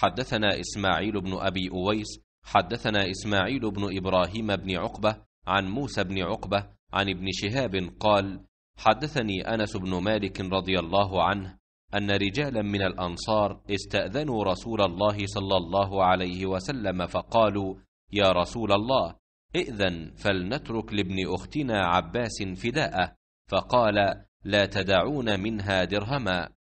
حدثنا إسماعيل بن أبي أويس حدثنا إسماعيل بن إبراهيم بن عقبة عن موسى بن عقبة عن ابن شهاب قال حدثني أنس بن مالك رضي الله عنه أن رجالا من الأنصار استأذنوا رسول الله صلى الله عليه وسلم فقالوا يا رسول الله ائذن فلنترك لابن أختنا عباس فداءه فقال لا تدعون منها درهما